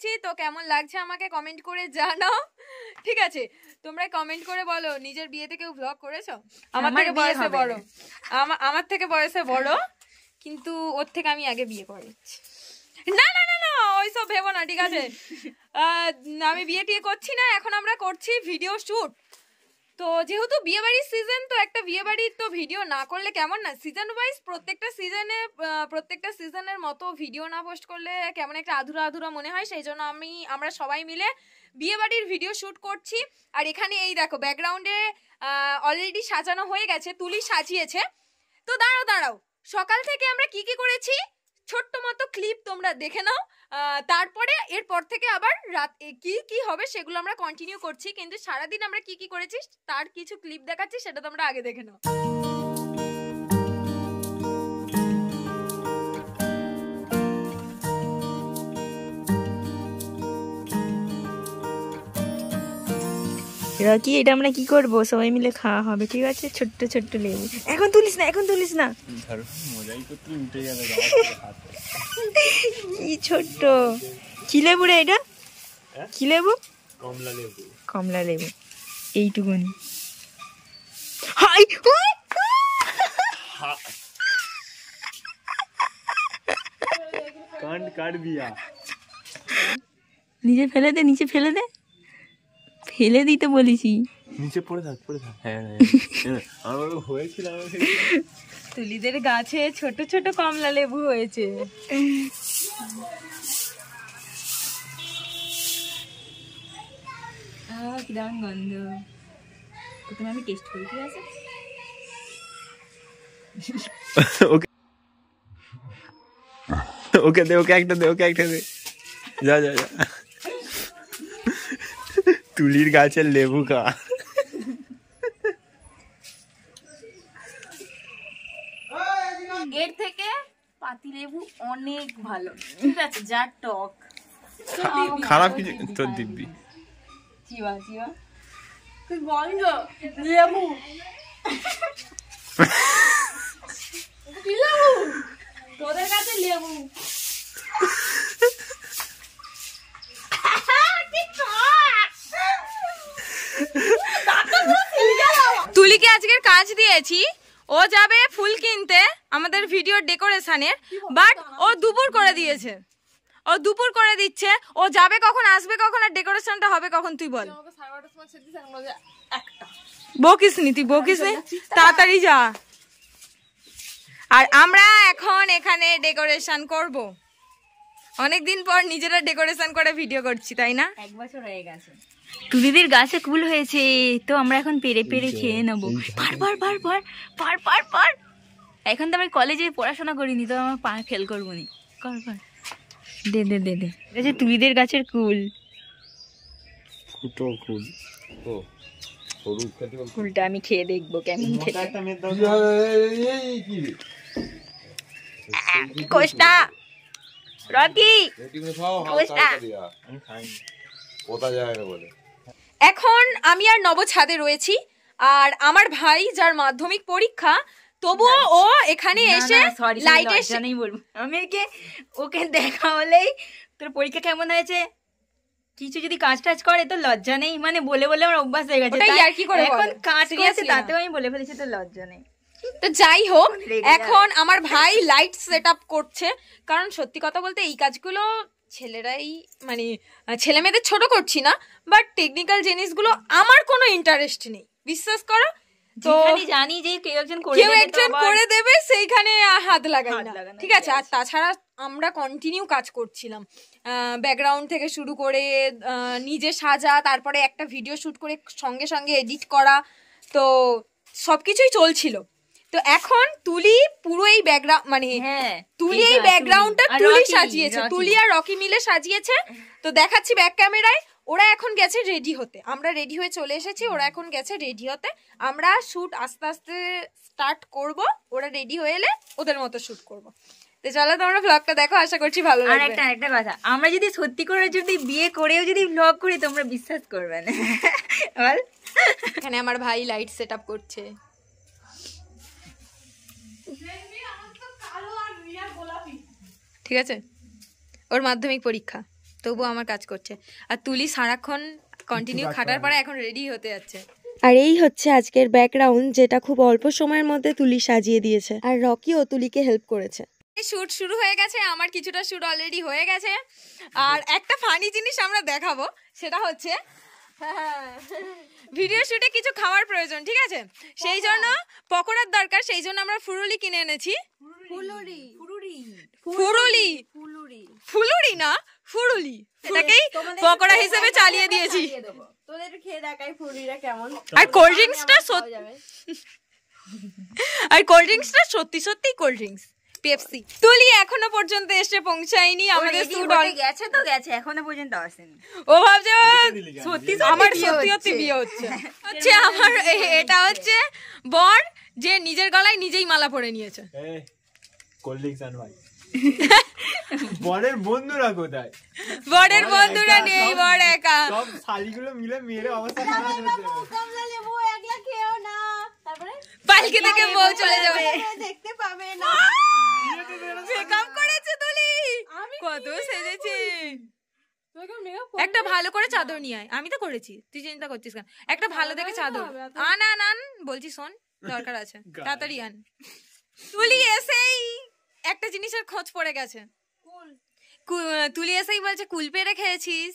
করছি তো কেমন লাগছে আমাকে কমেন্ট করে জানাও ঠিক আছে তোমরা কমেন্ট করে বলো নিজের বিয়েতে কেউ ভ্লগ করেছো আমার থেকে বয়সে বড় আমার থেকে বয়সে বড় কিন্তু ওর থেকে আমি আগে বিয়ে করেছি না না না না ওইসব ভেবো না ঠিক আছে আমি বিয়ে টিয়ে করছি না এখন আমরা করছি ভিডিও শ্যুট তো যেহেতু বিয়েবাড়ির সিজন তো একটা বিয়েবাড়ির তো ভিডিও না করলে কেমন না সিজন ওয়াইজ প্রত্যেকটা সিজনে প্রত্যেকটা সিজনের মতো ভিডিও না পোস্ট করলে কেমন একটা আধুরা আধুরা মনে হয় সেই জন্য আমি আমরা সবাই মিলে বিয়েবাড়ির ভিডিও শ্যুট করছি আর এখানে এই দেখো ব্যাকগ্রাউন্ডে অলরেডি সাজানো হয়ে গেছে তুলি সাজিয়েছে তো দাঁড়াও দাঁড়াও সকাল থেকে আমরা কি কি করেছি ছোট্ট মতো ক্লিপ তোমরা দেখে নাও তারপরে এরপর থেকে আবার রাত কি কি হবে সেগুলো আমরা কন্টিনিউ করছি কিন্তু সারাদিন আমরা কি কি করেছি তার কিছু ক্লিপ দেখাচ্ছি সেটা তোমরা আগে দেখে নাও এবার কি এটা আমরা কি করব সবাই মিলে খাওয়া হবে ঠিক আছে ছোট্ট ছোট্ট লেবু এখন তুলিস না এখন তুলিস না কি ছোট্ট কি লেবু রে এটা হ্যাঁ? কি লেবু কমলা লেবু কমলা লেবু এইটুকুনি হাই নিচে ফেলে দে নিচে ফেলে দে ফেলে দিতে বলেছি নিচে পড়ে থাক পড়ে থাক হ্যাঁ হ্যাঁ, হ্যাঁ আমার হয়েছিল তুলিদের গাছে ছোট ছোট কমলা লেবু হয়েছে ওকে দে ওকে একটা দে ওকে একটা দে যা যা যা তুলির গাছের লেবু খা এর থেকে পাতি লেবু অনেক ভালো ঠিক আছে যা টক খারাপ কিছু তোর দিব্যি জিবা তুই বন্ধ লেবু তোদের কাছে লেবু ফুলিকে আজকের কাজ দিয়েছি ও যাবে ফুল কিনতে আমাদের ভিডিও ডেকোরেশনের বাট ও দুপুর করে দিয়েছে ও দুপুর করে দিচ্ছে ও যাবে কখন আসবে কখন আর ডেকোরেশনটা হবে কখন তুই বল বকিস নি বকিস নি তাড়াতাড়ি যা আর আমরা এখন এখানে ডেকোরেশন করব অনেকদিন পর নিজেরা ডেকোরেশন করে ভিডিও করছি তাই না এক বছর হয়ে গেছে দিদির গাছে কুল হয়েছে তো আমরা এখন পেরে পেরে খেয়ে নেবো পার পার এখন তো আমি কলেজে পড়াশোনা করিনি তো আমার পা ফেল করবো নি কর দে দে গাছের কুল কুলটা আমি খেয়ে দেখবো কেমন খেতে কোষ্টা রকি কোষ্টা যায় বলে এখন আমি আর নব ছাদে রয়েছি আর আমার ভাই যার মাধ্যমিক পরীক্ষা তবুও ও এখানে এসে লাইট লাইটের সাথেই বলবো আমি ওকে ওকে দেখা হলেই তোর পরীক্ষা কেমন হয়েছে কিছু যদি কাজ টাজ করে তো লজ্জা নেই মানে বলে বলে আমার অভ্যাস হয়ে গেছে তাই আর কি করে এখন কাজ গেছে তাতেও আমি বলে ফেলেছি তো লজ্জা নেই তো যাই হোক এখন আমার ভাই লাইট সেট আপ করছে কারণ সত্যি কথা বলতে এই কাজগুলো ছেলেরাই মানে ছেলে মেয়েদের ছোট করছি না বাট টেকনিক্যাল জিনিসগুলো আমার কোনো ইন্টারেস্ট নেই বিশ্বাস করো তো জানি যে কেউ একজন কেউ একজন করে দেবে সেইখানে হাত লাগাই না ঠিক আছে আর আচ্ছা। তাছাড়া আমরা কন্টিনিউ কাজ করছিলাম ব্যাকগ্রাউন্ড থেকে শুরু করে নিজে সাজা তারপরে একটা ভিডিও শুট করে সঙ্গে সঙ্গে এডিট করা তো সব কিছুই চলছিল তো এখন তুলি পুরো এই ব্যাকগ্রাউন্ড মানে হ্যাঁ, তুলি এই ব্যাকগ্রাউন্ডটা তুলি সাজিয়েছে তুলি আর রকি মিলে সাজিয়েছে তো দেখাচ্ছি ব্যাক ক্যামেরায় ওরা এখন গেছে রেডি হতে আমরা রেডি হয়ে চলে এসেছি ওরা এখন গেছে রেডি হতে আমরা শুট আস্তে আস্তে স্টার্ট করব ওরা রেডি হয়ে এলে ওদের মতো শুট করব তো চলো তোমরা ব্লগটা দেখো আশা করছি ভালো আর একটা একটা কথা আমরা যদি সত্যি করে যদি বিয়ে করেও যদি ব্লগ করি তোমরা বিশ্বাস করবে না এখানে আমার ভাই লাইট সেট আপ করছে ঠিক আছে ওর মাধ্যমিক পরীক্ষা তবু আমার কাজ করছে আর তুলি সারাক্ষণ কন্টিনিউ খাটার পরে এখন রেডি হতে যাচ্ছে আর এই হচ্ছে আজকের ব্যাকগ্রাউন্ড যেটা খুব অল্প সময়ের মধ্যে তুলি সাজিয়ে দিয়েছে আর রকিও তুলিকে হেল্প করেছে শুট শুরু হয়ে গেছে আমার কিছুটা শুট অলরেডি হয়ে গেছে আর একটা ফানি জিনিস আমরা দেখাবো সেটা হচ্ছে ভিডিও শুটে কিছু খাওয়ার প্রয়োজন ঠিক আছে সেই জন্য পকোড়ার দরকার সেই জন্য আমরা ফুরুলি কিনে এনেছি ফুলুরি ফুরুলি ফুলুরি ফুলুরি না ফুরুলি পকোড়া হিসেবে চালিয়ে দিয়েছি তোদের খেয়ে দেখাই কেমন আর কোল্ড ড্রিঙ্কসটা আর কোল্ড ড্রিঙ্কসটা সত্যি সত্যি কোল্ড ড্রিঙ্কস পেপসি তুলি এখনো পর্যন্ত এসে পৌঁছায়নি আমাদের গেছে তো গেছে এখনো পর্যন্ত আসেনি ও ভাবছে সত্যি আমার সত্যি সত্যি বিয়ে হচ্ছে হচ্ছে আমার এটা হচ্ছে বর যে নিজের গলায় নিজেই মালা পরে নিয়েছে কোল্ড ড্রিঙ্কস বরের বন্ধুরা কোথায় বরের বন্ধুরা নেই বর একা সব শালিগুলো মিলে অবস্থা খারাপ পালকি থেকে বউ চলে যাবে দেখতে পাবে না মেকআপ করেছে তুলি কত একটা ভালো করে চাদর নিয়ে আয় আমি তো করেছি তুই চিন্তা করছিস কেন একটা ভালো দেখে চাদর আন আন আন বলছি শোন দরকার আছে তাড়াতাড়ি আন তুলি এসেই একটা জিনিসের খোঁজ পড়ে গেছে তুলি এসেই বলছে কুল পেরে খেয়েছিস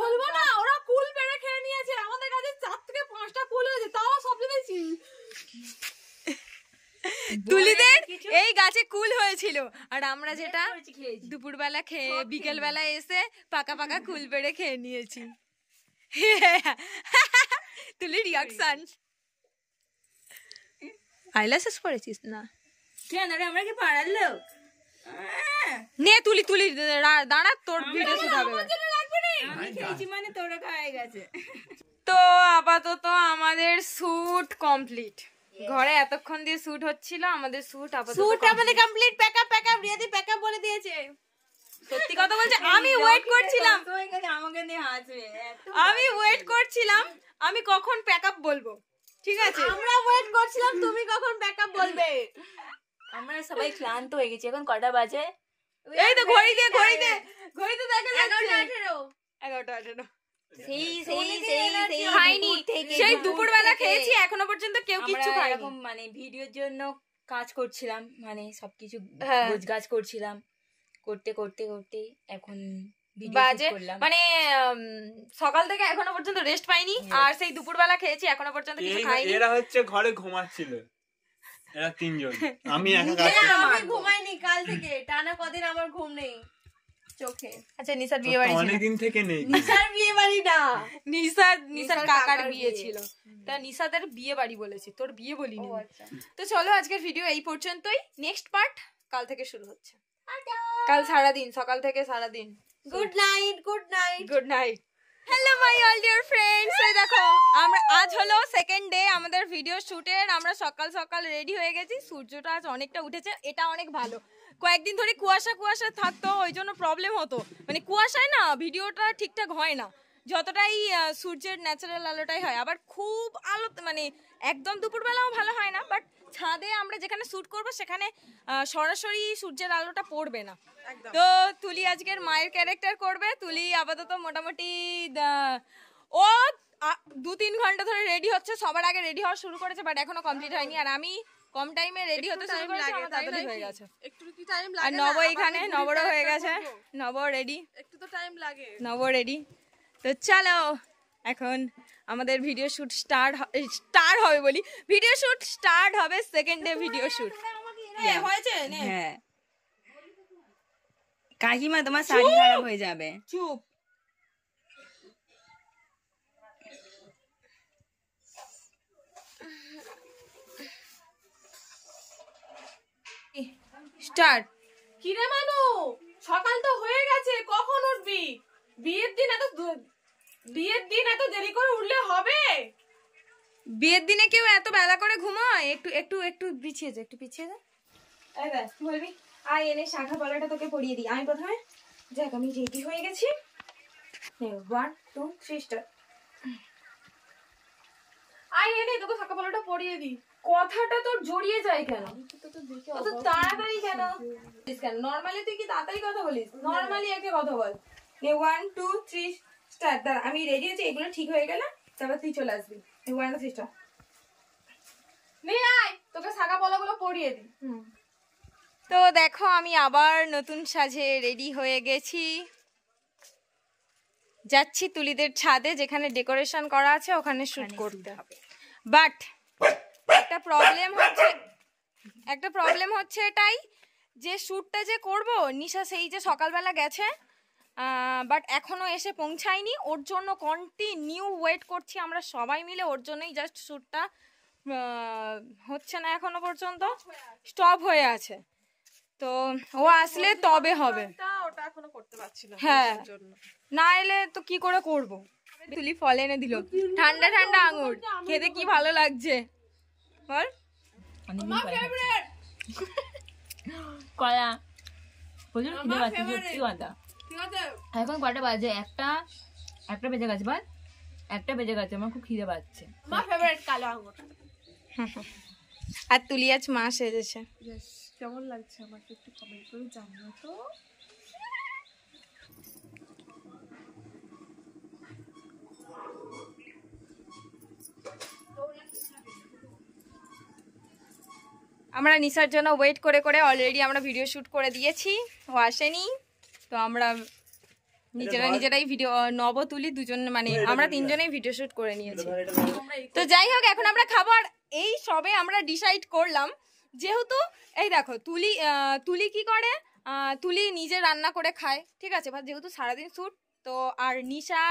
বলবো না ওরা কুল পেরে খেয়ে নিয়েছে আমাদের কাছে চার থেকে পাঁচটা কুল হয়েছে তাও সব জেনেছি তুলিদের এই গাছে কুল হয়েছিল আর আমরা যেটা দুপুরবেলা খেয়ে বিকেলবেলা এসে পাকা পাকা কুল পেড়ে খেয়ে নিয়েছি তুলি রিয়াকশন আইলাসেস করেছিস না কেন আমরা কি পাড়ার লোক হ্যাঁ। নে তুলি তুলি দাঁড়া তোর ভিডিও শুট মানে তো আপাতত আমাদের স্যুট কমপ্লিট ঘরে এতক্ষণ দিয়ে শুট হচ্ছিল আমাদের শুট আপাতত শুট আমাদের কমপ্লিট প্যাকআপ প্যাকআপ রিয়াদি প্যাকআপ বলে দিয়েছে সত্যি কথা বলছে আমি ওয়েট করছিলাম আমাকে নিয়ে হাসবে আমি ওয়েট করছিলাম আমি কখন প্যাকআপ বলবো ঠিক আছে আমরা ওয়েট করছিলাম তুমি কখন প্যাকআপ বলবে আমরা সবাই ক্লান্ত হয়ে গেছি এখন কটা বাজে এই তো ঘড়িতে ঘড়ি তো দেখা যাচ্ছে 11টা 18 সেই ভিডিওর জন্য কাজ করছিলাম মানে সবকিছু করছিলাম করতে করতে করতে এখন সকাল থেকে এখনো পর্যন্ত রেস্ট পাইনি আর সেই দুপুরবেলা খেয়েছি এখনো পর্যন্ত কিছু খাইনি এরা হচ্ছে ঘরে ঘুমাচ্ছিল এরা তিনজন আমি একা আমি ঘুমাইনি কাল থেকে টানা কদিন আমার ঘুম নেই চোখে আচ্ছা নিসার বিয়ে বাড়ি থেকে নেই নিসার বিয়ে বাড়ি না নিসার নিসার কাকার বিয়ে ছিল তা নিসাদের বিয়ে বাড়ি বলেছি তোর বিয়ে বলিনি আচ্ছা। তো চলো আজকের ভিডিও এই পর্যন্তই নেক্সট পার্ট কাল থেকে শুরু হচ্ছে কাল সারাদিন সকাল থেকে সারাদিন good night good night good night hello my all dear friends এই দেখো আমরা আজ হলো সেকেন্ড ডে আমাদের ভিডিও শ্যুটের আমরা সকাল সকাল রেডি হয়ে গেছি সূর্যটা আজ অনেকটা উঠেছে এটা অনেক ভালো কয়েকদিন ধরে কুয়াশা কুয়াশা থাকতো ওই জন্য প্রবলেম হতো মানে কুয়াশায় না ভিডিওটা ঠিকঠাক হয় না যতটাই সূর্যের ন্যাচারাল আলোটাই হয় আবার খুব আলো মানে একদম দুপুরবেলাও ভালো হয় না বাট ছাদে আমরা যেখানে শ্যুট করব সেখানে সরাসরি সূর্যের আলোটা পড়বে না তো তুলি আজকের মায়ের ক্যারেক্টার করবে তুলি আপাতত মোটামুটি ও দু তিন ঘন্টা ধরে রেডি হচ্ছে সবার আগে রেডি হওয়া শুরু করেছে বাট এখনো কমপ্লিট হয়নি আর আমি কম টাইমে রেডি হতে শুরু করেছি আমার তাড়াতাড়ি হয়ে গেছে একটু কি টাইম লাগে আর নব এখানে নবরও হয়ে গেছে নব রেডি একটু তো টাইম লাগে নব রেডি তো চলো এখন আমাদের ভিডিও শ্যুট স্টার্ট স্টার হবে বলি ভিডিও শ্যুট স্টার্ট হবে সেকেন্ড ডে ভিডিও শ্যুট হ্যাঁ কাকিমা তোমার শাড়ি খারাপ হয়ে যাবে চুপ স্টার্ট কিরে মানু সকাল তো হয়ে গেছে কখন উঠবি বিয়ের দিন এত বিয়ের দিন এত দেরি করে উঠলে হবে বিয়ের দিনে কেউ এত বেলা করে ঘুমায় একটু একটু একটু পিছিয়ে যা একটু পিছিয়ে যা বলবি আয় এনে শাখা পলাটা তোকে পরিয়ে দিই আমি প্রথমে যাক আমি রেডি হয়ে গেছি ওয়ান টু থ্রি স্টার আয় এনে তোকে শাখা পলাটা পরিয়ে দিই কথাটা তোর জড়িয়ে যায় কেন তাড়াতাড়ি কেন কেন নর্মালি তুই কি তাড়াতাড়ি কথা বলিস নর্মালি একে কথা বল ওয়ান টু থ্রি স্টার দাঁড়া আমি রেডি আছি এগুলো ঠিক হয়ে গেল তারপর তুই চলে আসবি ওয়ান থ্রি স্টার আয় তোকে হুম তো দেখো আমি আবার নতুন সাজে রেডি হয়ে গেছি যাচ্ছি তুলিদের ছাদে যেখানে ডেকোরেশন করা আছে ওখানে শুট করতে হবে বাট একটা প্রবলেম হচ্ছে একটা প্রবলেম হচ্ছে এটাই যে শ্যুটটা যে করব নিশা সেই যে সকালবেলা গেছে বাট এখনও এসে পৌঁছায়নি ওর জন্য কন্টিনিউ ওয়েট করছি আমরা সবাই মিলে ওর জন্যই জাস্ট শ্যুটটা হচ্ছে না এখনো পর্যন্ত স্টপ হয়ে আছে তো ও আসলে তবে হবে না হ্যাঁ না এলে তো কি করে করব তুলি ফল এনে দিল ঠান্ডা ঠান্ডা আঙুর খেতে কি ভালো লাগছে বল কলা প্রচুর খিদে পাচ্ছে সত্যি কথা এখন কটা বাজে একটা একটা বেজে গেছে বল একটা বেজে গেছে আমার খুব খিদে পাচ্ছে আমার ফেভারিট কালো আঙুর আর তুলি আজ মা সেজেছে কেমন লাগছে আমাকে একটু কমেন্ট করে জানিও তো আমরা নিসার জন্য ওয়েট করে করে অলরেডি আমরা ভিডিও শ্যুট করে দিয়েছি ও আসেনি তো আমরা নিজেরা নিজেরাই ভিডিও নব তুলি দুজন মানে আমরা তিনজনেই ভিডিও হ্যাঁ। শুট করে নিয়েছি তো যাই হোক এখন আমরা খাবার এই সবে আমরা ডিসাইড করলাম যেহেতু এই দেখো তুলি তুলি কি করে তুলি নিজে রান্না করে খায় ঠিক আছে যেহেতু সারাদিন শ্যুট তো আর নিশা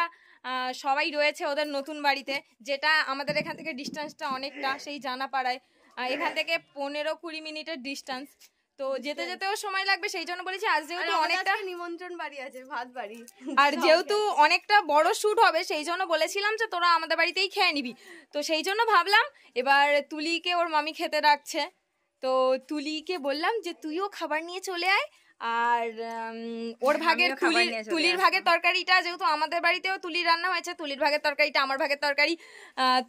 সবাই রয়েছে ওদের নতুন বাড়িতে যেটা আমাদের এখান থেকে ডিস্টেন্সটা অনেকটা সেই জানা পাড়ায় এখান থেকে পনেরো কুড়ি মিনিটের ডিস্টেন্স তো যেতে যেতেও সময় লাগবে সেই জন্য বলেছি আজ যেহেতু অনেকটা নিমন্ত্রণ বাড়ি আছে ভাত বাড়ি আর যেহেতু অনেকটা বড় শুট হবে সেই জন্য বলেছিলাম যে তোরা আমাদের বাড়িতেই খেয়ে নিবি তো সেই জন্য ভাবলাম এবার তুলিকে ওর মামি খেতে রাখছে তো তুলিকে বললাম যে তুইও খাবার নিয়ে চলে আয় আর ওর হ্যাঁ, ভাগের তুলির তুলির ভাগের তরকারিটা যেহেতু আমাদের বাড়িতেও তুলির রান্না হয়েছে তুলির ভাগের তরকারিটা আমার ভাগের তরকারি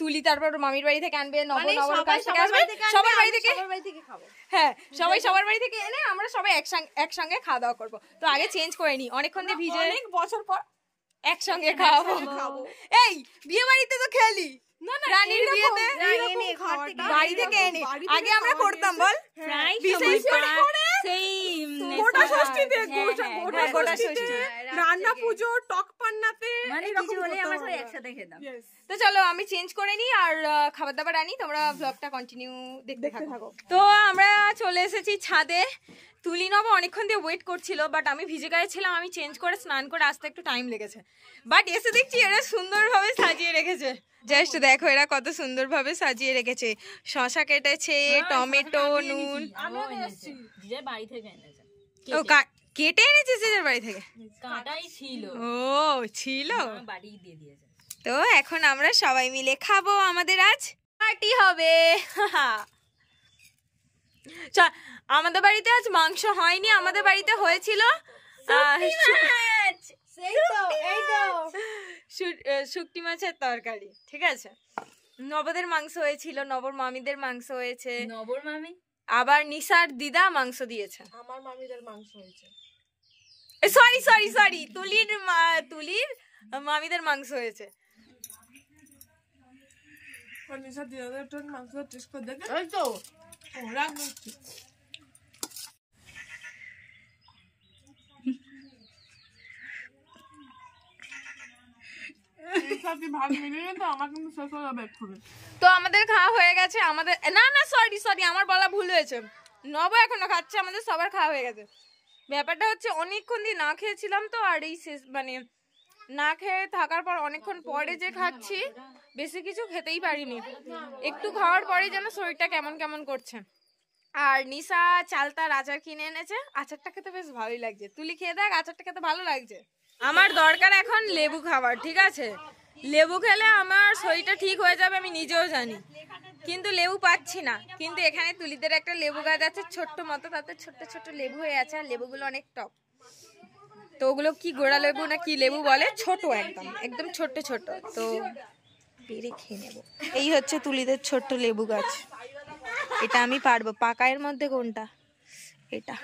তুলি তারপর মামির বাড়ি থেকে আনবে নব মানে নবর কাছ থেকে আসবে সবার বাড়ি থেকে হ্যাঁ সবাই সবার বাড়ি থেকে এনে আমরা সবাই একসঙ্গে একসঙ্গে খাওয়া দাওয়া করবো তো আগে চেঞ্জ করে নি অনেকক্ষণ দিয়ে ভিজে অনেক বছর পর একসঙ্গে খাওয়াবো এই বিয়ে বাড়িতে তো খেলি আগে আমরা করতাম বল হ্যাঁ। রান্না পুজো টক পান্নাতে মানে একসাথে খেতাম তো চলো আমি চেঞ্জ করে নিই আর খাবার দাবার আনি তোমরা ব্লগটা কন্টিনিউ দেখতে থাকো তো আমরা চলে এসেছি ছাদে তুলি অনেকক্ষণ দিয়ে ওয়েট করছিল বাট আমি ভিজে গায়ে ছিলাম আমি চেঞ্জ করে স্নান করে আসতে একটু টাইম লেগেছে বাট এসে দেখছি এরা সুন্দরভাবে সাজিয়ে রেখেছে জাস্ট দেখো এরা কত সুন্দরভাবে সাজিয়ে রেখেছে শশা কেটেছে হ্যাঁ, টমেটো নুন ও কেটে এনেছে নিজের বাড়ি থেকে কাটাই ছিল ও ছিল বাড়ি দিয়ে দিয়েছে তো এখন আমরা সবাই মিলে খাবো আমাদের আজ পার্টি হবে আমাদের বাড়িতে আজ মাংস হয়নি আমাদের বাড়িতে হয়েছিল শুক্তি মাছের তরকারি ঠিক আছে নবদের মাংস হয়েছিল নবর মামিদের মাংস হয়েছে নবর মামি আবার নিসার দিদা মাংস দিয়েছে আমার মামিদের মাংস হয়েছে সরি সরি সরি তুলির তুলির মামিদের মাংস হয়েছে নিসার দিদাদের মাংস টেস্ট করে দেখে ওই তো ওরা তো আমাদের খাওয়া হয়ে গেছে আমাদের না না সরি সরি আমার বলা ভুল হয়েছে নব এখনো খাচ্ছে আমাদের সবার খাওয়া হয়ে গেছে ব্যাপারটা হচ্ছে অনেকক্ষণ দিয়ে না খেয়েছিলাম তো আর এই শেষ মানে না খেয়ে থাকার পর অনেকক্ষণ পরে যে খাচ্ছি বেশি কিছু খেতেই পারিনি একটু খাওয়ার পরে যেন শরীরটা কেমন কেমন করছে আর নিশা চালতা আচার কিনে এনেছে আচারটা খেতে বেশ ভালোই লাগছে তুলি খেয়ে দেখ আচারটা খেতে ভালো লাগছে আমার দরকার এখন লেবু খাবার ঠিক আছে লেবু খেলে আমার শরীরটা ঠিক হয়ে যাবে আমি নিজেও জানি কিন্তু লেবু পাচ্ছি না কিন্তু এখানে তুলিদের একটা লেবু গাছ আছে ছোট্ট মতো তাতে ছোট্ট ছোট্ট লেবু হয়ে আছে আর লেবুগুলো অনেক টক তো ওগুলো কি গোড়া লেবু না কি লেবু বলে ছোট একদম একদম ছোট্ট ছোট তো পেরে খেয়ে নেব এই হচ্ছে তুলিদের ছোট্ট লেবু গাছ এটা আমি পারবো পাকায়ের মধ্যে কোনটা এটা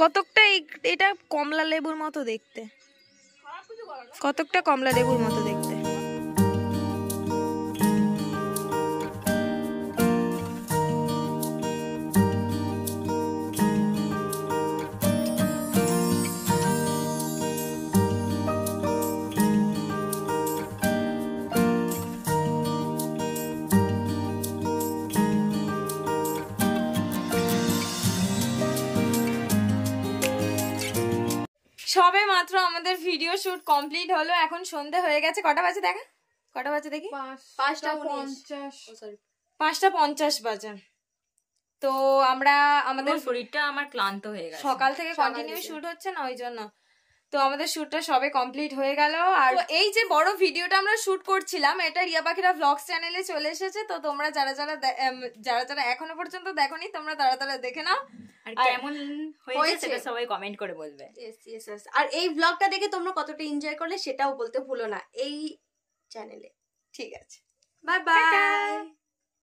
কতকটা এটা কমলা লেবুর মতো দেখতে কতকটা কমলা লেবুর মতো দেখতে মাত্র আমাদের ভিডিও শুট কমপ্লিট হলো এখন সন্ধে হয়ে গেছে কটা বাজে দেখা কটা বাজে দেখি পাঁচটা পঞ্চাশ পাঁচটা পঞ্চাশ বাজে তো আমরা আমাদের শরীরটা আমার ক্লান্ত হয়ে গেছে সকাল থেকে কন্টিনিউ শুট হচ্ছে না ওই জন্য তো আমাদের শ্যুটটা সবে কমপ্লিট হয়ে গেল আর এই যে বড় ভিডিওটা আমরা শ্যুট করছিলাম এটা রিয়া পাখিরা ভ্লগস চ্যানেলে চলে এসেছে তো তোমরা যারা যারা যারা যারা এখনো পর্যন্ত দেখোনি তোমরা তারা তারা দেখে নাও আর হয়েছে সবাই কমেন্ট করে বলবে আর এই ব্লগটা দেখে তোমরা কতটা এনজয় করলে সেটাও বলতে ভুলো না এই চ্যানেলে ঠিক আছে বাই বাই